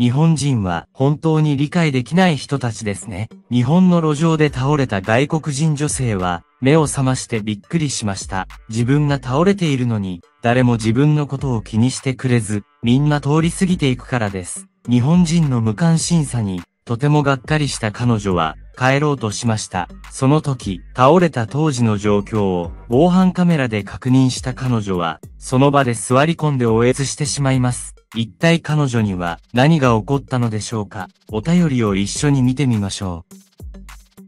日本人は本当に理解できない人たちですね。日本の路上で倒れた外国人女性は、目を覚ましてびっくりしました。自分が倒れているのに、誰も自分のことを気にしてくれず、みんな通り過ぎていくからです。日本人の無関心さに、とてもがっかりした彼女は、帰ろうとしました。その時、倒れた当時の状況を防犯カメラで確認した彼女は、その場で座り込んで応援してしまいます。一体彼女には何が起こったのでしょうかお便りを一緒に見てみましょう。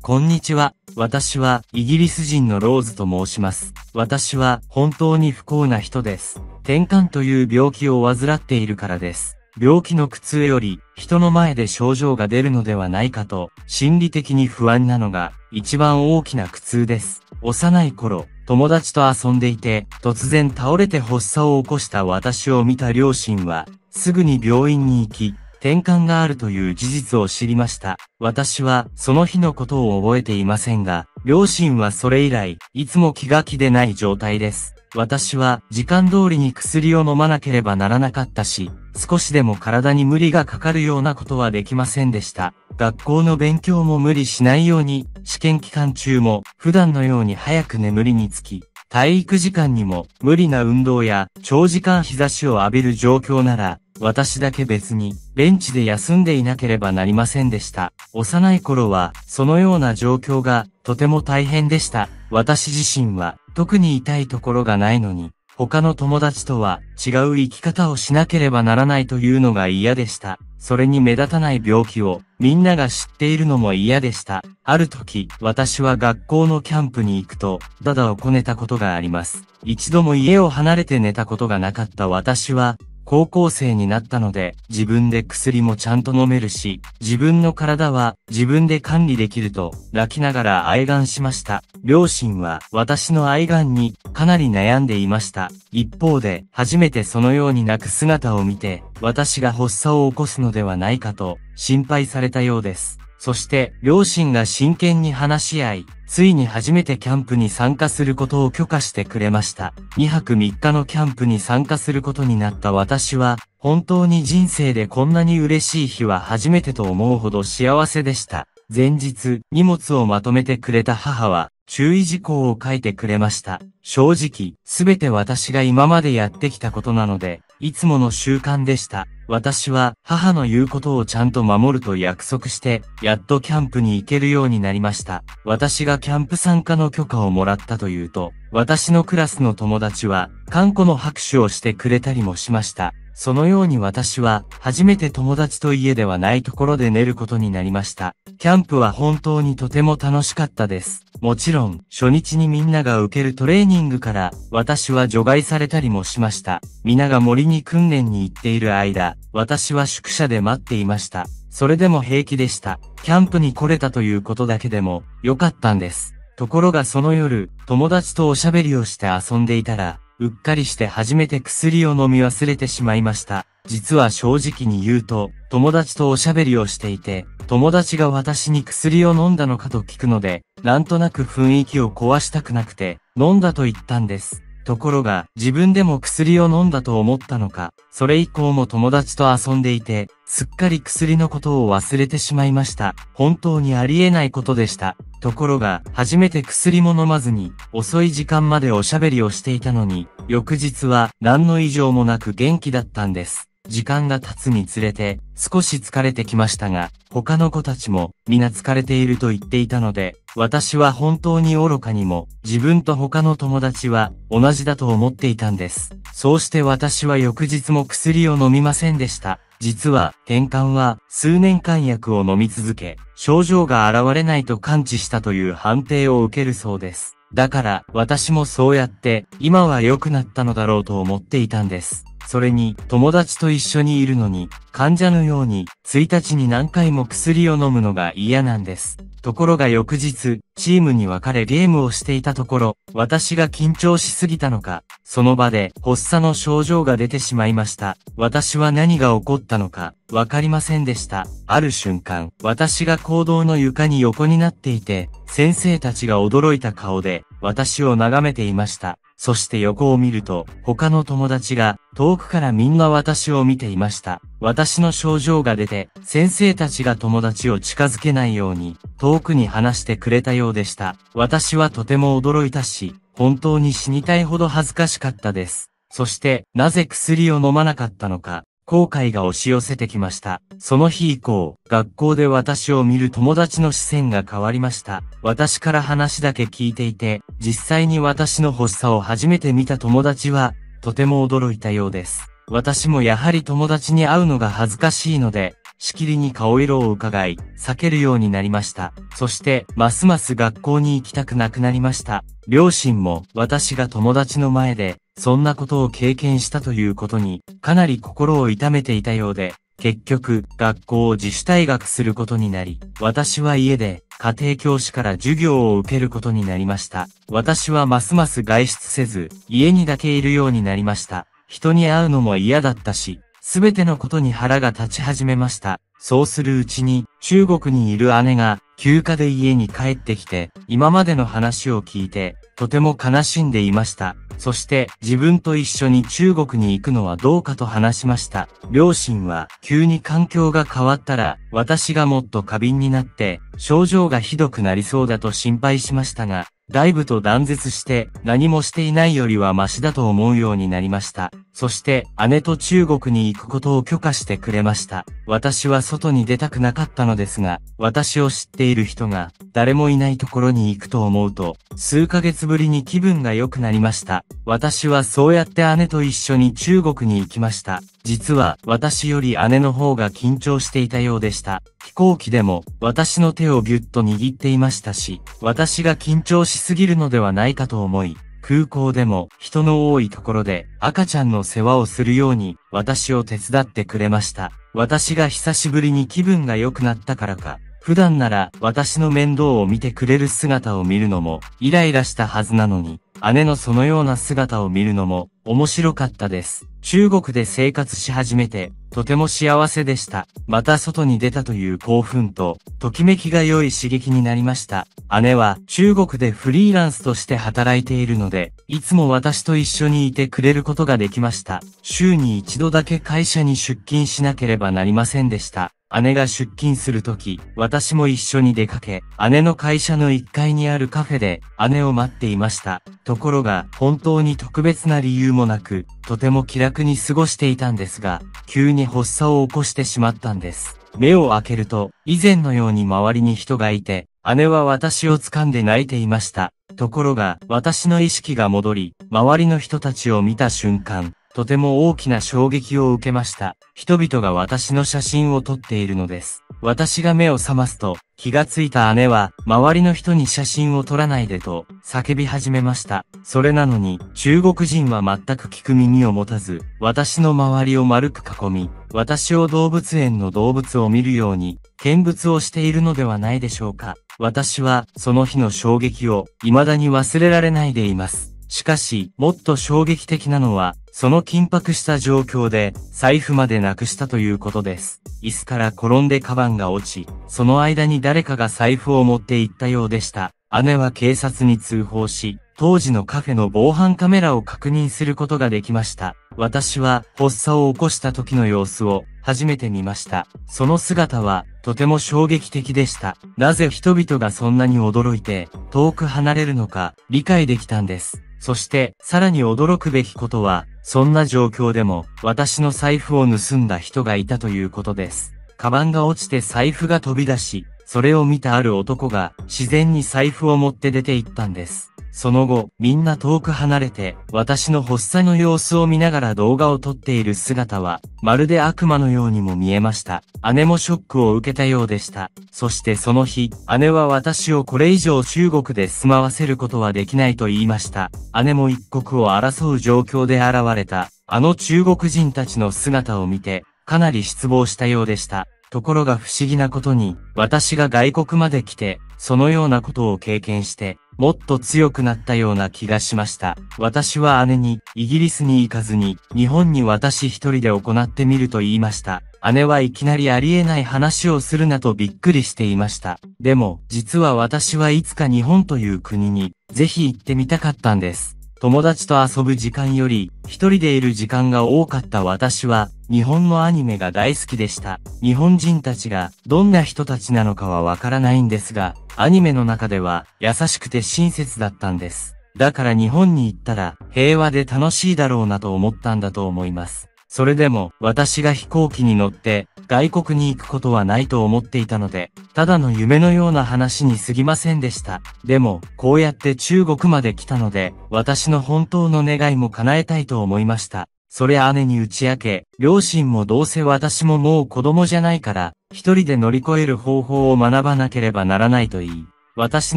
こんにちは。私はイギリス人のローズと申します。私は本当に不幸な人です。転換という病気を患っているからです。病気の苦痛より人の前で症状が出るのではないかと心理的に不安なのが一番大きな苦痛です。幼い頃、友達と遊んでいて、突然倒れて発作を起こした私を見た両親は、すぐに病院に行き、転換があるという事実を知りました。私はその日のことを覚えていませんが、両親はそれ以来、いつも気が気でない状態です。私は時間通りに薬を飲まなければならなかったし、少しでも体に無理がかかるようなことはできませんでした。学校の勉強も無理しないように、試験期間中も普段のように早く眠りにつき、体育時間にも無理な運動や長時間日差しを浴びる状況なら、私だけ別にベンチで休んでいなければなりませんでした。幼い頃はそのような状況がとても大変でした。私自身は特に痛いところがないのに、他の友達とは違う生き方をしなければならないというのが嫌でした。それに目立たない病気をみんなが知っているのも嫌でした。ある時、私は学校のキャンプに行くと、ダダをこねたことがあります。一度も家を離れて寝たことがなかった私は、高校生になったので、自分で薬もちゃんと飲めるし、自分の体は自分で管理できると、泣きながら愛願しました。両親は私の愛願にかなり悩んでいました。一方で、初めてそのように泣く姿を見て、私が発作を起こすのではないかと、心配されたようです。そして両親が真剣に話し合い、ついに初めてキャンプに参加することを許可してくれました。2泊3日のキャンプに参加することになった私は、本当に人生でこんなに嬉しい日は初めてと思うほど幸せでした。前日、荷物をまとめてくれた母は、注意事項を書いてくれました。正直、すべて私が今までやってきたことなので、いつもの習慣でした。私は母の言うことをちゃんと守ると約束して、やっとキャンプに行けるようになりました。私がキャンプ参加の許可をもらったというと、私のクラスの友達は、看護の拍手をしてくれたりもしました。そのように私は、初めて友達と家ではないところで寝ることになりました。キャンプは本当にとても楽しかったです。もちろん、初日にみんなが受けるトレーニングから、私は除外されたりもしました。皆が森に訓練に行っている間、私は宿舎で待っていました。それでも平気でした。キャンプに来れたということだけでも、良かったんです。ところがその夜、友達とおしゃべりをして遊んでいたら、うっかりして初めて薬を飲み忘れてしまいました。実は正直に言うと、友達とおしゃべりをしていて、友達が私に薬を飲んだのかと聞くので、なんとなく雰囲気を壊したくなくて、飲んだと言ったんです。ところが、自分でも薬を飲んだと思ったのか、それ以降も友達と遊んでいて、すっかり薬のことを忘れてしまいました。本当にありえないことでした。ところが、初めて薬も飲まずに、遅い時間までおしゃべりをしていたのに、翌日は何の異常もなく元気だったんです。時間が経つにつれて、少し疲れてきましたが、他の子たちも、皆疲れていると言っていたので、私は本当に愚かにも、自分と他の友達は、同じだと思っていたんです。そうして私は翌日も薬を飲みませんでした。実は、転換は、数年間薬を飲み続け、症状が現れないと感知したという判定を受けるそうです。だから、私もそうやって、今は良くなったのだろうと思っていたんです。それに、友達と一緒にいるのに、患者のように、1日に何回も薬を飲むのが嫌なんです。ところが翌日、チームに分かれゲームをしていたところ、私が緊張しすぎたのか、その場で発作の症状が出てしまいました。私は何が起こったのか、わかりませんでした。ある瞬間、私が行動の床に横になっていて、先生たちが驚いた顔で、私を眺めていました。そして横を見ると、他の友達が、遠くからみんな私を見ていました。私の症状が出て、先生たちが友達を近づけないように、遠くに話してくれたようでした。私はとても驚いたし、本当に死にたいほど恥ずかしかったです。そして、なぜ薬を飲まなかったのか、後悔が押し寄せてきました。その日以降、学校で私を見る友達の視線が変わりました。私から話だけ聞いていて、実際に私の発作を初めて見た友達は、とても驚いたようです。私もやはり友達に会うのが恥ずかしいので、しきりに顔色を伺い、避けるようになりました。そして、ますます学校に行きたくなくなりました。両親も私が友達の前でそんなことを経験したということに、かなり心を痛めていたようで、結局、学校を自主退学することになり、私は家で、家庭教師から授業を受けることになりました。私はますます外出せず、家にだけいるようになりました。人に会うのも嫌だったし、すべてのことに腹が立ち始めました。そうするうちに、中国にいる姉が、休暇で家に帰ってきて、今までの話を聞いて、とても悲しんでいました。そして自分と一緒に中国に行くのはどうかと話しました。両親は急に環境が変わったら私がもっと過敏になって症状がひどくなりそうだと心配しましたが、だいぶと断絶して何もしていないよりはマシだと思うようになりました。そして姉と中国に行くことを許可してくれました。私は外に出たくなかったのですが、私を知っている人が誰もいないところに行くと思うと、数ヶ月ぶりに気分が良くなりました。私はそうやって姉と一緒に中国に行きました。実は私より姉の方が緊張していたようでした。飛行機でも私の手をぎゅっと握っていましたし、私が緊張しすぎるのではないかと思い、空港でも人の多いところで赤ちゃんの世話をするように私を手伝ってくれました。私が久しぶりに気分が良くなったからか、普段なら私の面倒を見てくれる姿を見るのもイライラしたはずなのに、姉のそのような姿を見るのも面白かったです。中国で生活し始めて、とても幸せでした。また外に出たという興奮と、ときめきが良い刺激になりました。姉は中国でフリーランスとして働いているので、いつも私と一緒にいてくれることができました。週に一度だけ会社に出勤しなければなりませんでした。姉が出勤するとき、私も一緒に出かけ、姉の会社の1階にあるカフェで姉を待っていました。ところが、本当に特別な理由もなく、とても気楽に過ごしていたんですが、急に発作を起こしてしまったんです。目を開けると、以前のように周りに人がいて、姉は私を掴んで泣いていました。ところが、私の意識が戻り、周りの人たちを見た瞬間、とても大きな衝撃を受けました。人々が私の写真を撮っているのです。私が目を覚ますと、気がついた姉は、周りの人に写真を撮らないでと、叫び始めました。それなのに、中国人は全く聞く耳を持たず、私の周りを丸く囲み、私を動物園の動物を見るように、見物をしているのではないでしょうか。私は、その日の衝撃を、未だに忘れられないでいます。しかし、もっと衝撃的なのは、その緊迫した状況で、財布までなくしたということです。椅子から転んでカバンが落ち、その間に誰かが財布を持って行ったようでした。姉は警察に通報し、当時のカフェの防犯カメラを確認することができました。私は発作を起こした時の様子を初めて見ました。その姿はとても衝撃的でした。なぜ人々がそんなに驚いて遠く離れるのか理解できたんです。そして、さらに驚くべきことは、そんな状況でも、私の財布を盗んだ人がいたということです。カバンが落ちて財布が飛び出し、それを見たある男が、自然に財布を持って出て行ったんです。その後、みんな遠く離れて、私の発作の様子を見ながら動画を撮っている姿は、まるで悪魔のようにも見えました。姉もショックを受けたようでした。そしてその日、姉は私をこれ以上中国で住まわせることはできないと言いました。姉も一刻を争う状況で現れた、あの中国人たちの姿を見て、かなり失望したようでした。ところが不思議なことに、私が外国まで来て、そのようなことを経験して、もっと強くなったような気がしました。私は姉に、イギリスに行かずに、日本に私一人で行ってみると言いました。姉はいきなりありえない話をするなとびっくりしていました。でも、実は私はいつか日本という国に、ぜひ行ってみたかったんです。友達と遊ぶ時間より、一人でいる時間が多かった私は、日本のアニメが大好きでした。日本人たちがどんな人たちなのかはわからないんですが、アニメの中では優しくて親切だったんです。だから日本に行ったら平和で楽しいだろうなと思ったんだと思います。それでも私が飛行機に乗って外国に行くことはないと思っていたので、ただの夢のような話に過ぎませんでした。でも、こうやって中国まで来たので、私の本当の願いも叶えたいと思いました。それ姉に打ち明け、両親もどうせ私ももう子供じゃないから、一人で乗り越える方法を学ばなければならないと言い、私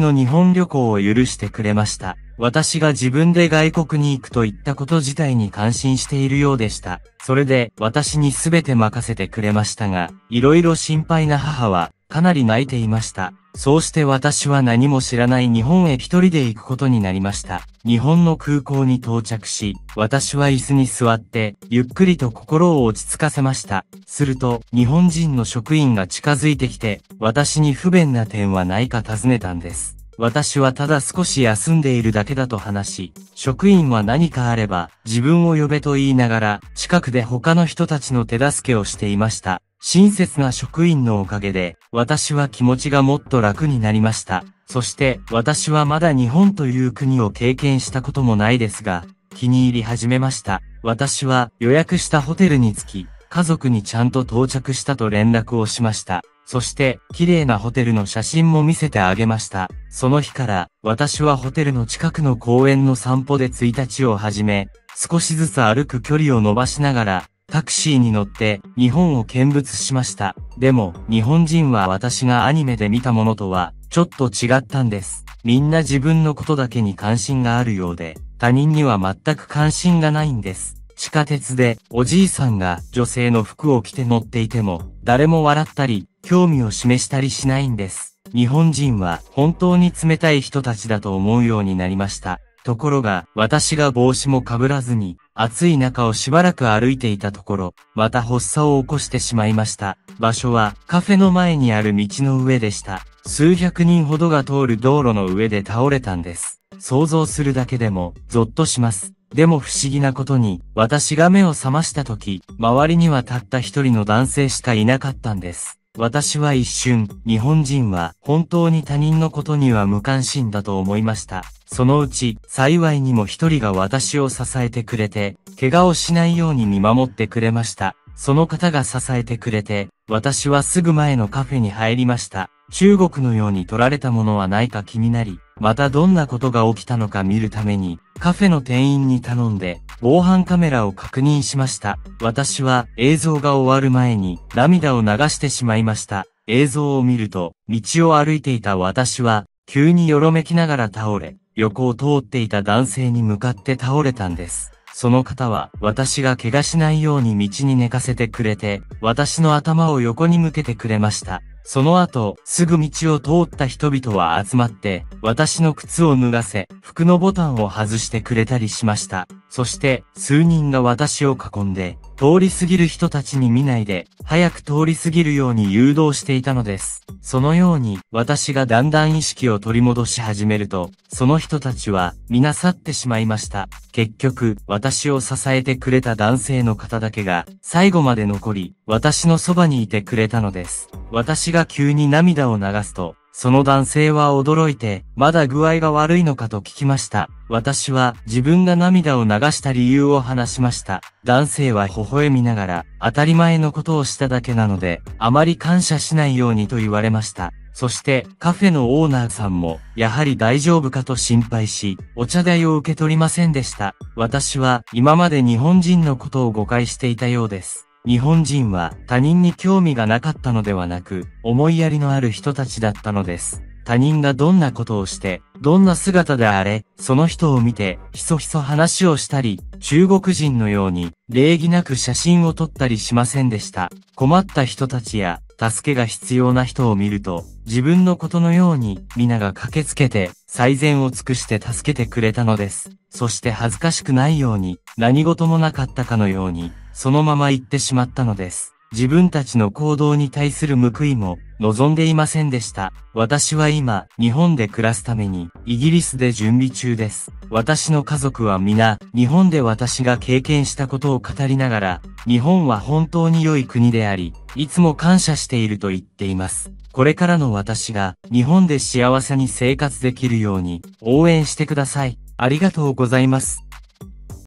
の日本旅行を許してくれました。私が自分で外国に行くといったこと自体に感心しているようでした。それで、私に全て任せてくれましたが、いろいろ心配な母は、かなり泣いていました。そうして私は何も知らない日本へ一人で行くことになりました。日本の空港に到着し、私は椅子に座って、ゆっくりと心を落ち着かせました。すると、日本人の職員が近づいてきて、私に不便な点はないか尋ねたんです。私はただ少し休んでいるだけだと話し、職員は何かあれば自分を呼べと言いながら近くで他の人たちの手助けをしていました。親切な職員のおかげで私は気持ちがもっと楽になりました。そして私はまだ日本という国を経験したこともないですが、気に入り始めました。私は予約したホテルに着き、家族にちゃんと到着したと連絡をしました。そして、綺麗なホテルの写真も見せてあげました。その日から、私はホテルの近くの公園の散歩で1日を始め、少しずつ歩く距離を伸ばしながら、タクシーに乗って日本を見物しました。でも日本人は私がアニメで見たものとはちょっと違ったんです。みんな自分のことだけに関心があるようで他人には全く関心がないんです。地下鉄でおじいさんが女性の服を着て乗っていても誰も笑ったり興味を示したりしないんです。日本人は本当に冷たい人たちだと思うようになりました。ところが、私が帽子もかぶらずに、暑い中をしばらく歩いていたところ、また発作を起こしてしまいました。場所は、カフェの前にある道の上でした。数百人ほどが通る道路の上で倒れたんです。想像するだけでも、ゾッとします。でも不思議なことに、私が目を覚ました時、周りにはたった一人の男性しかいなかったんです。私は一瞬、日本人は本当に他人のことには無関心だと思いました。そのうち、幸いにも一人が私を支えてくれて、怪我をしないように見守ってくれました。その方が支えてくれて、私はすぐ前のカフェに入りました。中国のように取られたものはないか気になり、またどんなことが起きたのか見るために、カフェの店員に頼んで、防犯カメラを確認しました。私は映像が終わる前に涙を流してしまいました。映像を見ると、道を歩いていた私は、急によろめきながら倒れ、横を通っていた男性に向かって倒れたんです。その方は、私が怪我しないように道に寝かせてくれて、私の頭を横に向けてくれました。その後、すぐ道を通った人々は集まって、私の靴を脱がせ、服のボタンを外してくれたりしました。そして数人が私を囲んで、通り過ぎる人たちに見ないで、早く通り過ぎるように誘導していたのです。そのように、私がだんだん意識を取り戻し始めると、その人たちは、皆去ってしまいました。結局、私を支えてくれた男性の方だけが、最後まで残り、私のそばにいてくれたのです。私が急に涙を流すと、その男性は驚いて、まだ具合が悪いのかと聞きました。私は自分が涙を流した理由を話しました。男性は微笑みながら、当たり前のことをしただけなので、あまり感謝しないようにと言われました。そしてカフェのオーナーさんも、やはり大丈夫かと心配し、お茶代を受け取りませんでした。私は今まで日本人のことを誤解していたようです。日本人は他人に興味がなかったのではなく、思いやりのある人たちだったのです。他人がどんなことをして、どんな姿であれ、その人を見て、ひそひそ話をしたり、中国人のように、礼儀なく写真を撮ったりしませんでした。困った人たちや、助けが必要な人を見ると、自分のことのように皆が駆けつけて、最善を尽くして助けてくれたのです。そして恥ずかしくないように、何事もなかったかのように、そのまま行ってしまったのです。自分たちの行動に対する報いも望んでいませんでした。私は今、日本で暮らすために、イギリスで準備中です。私の家族は皆、日本で私が経験したことを語りながら、日本は本当に良い国であり、いつも感謝していると言っています。これからの私が、日本で幸せに生活できるように、応援してください。ありがとうございます。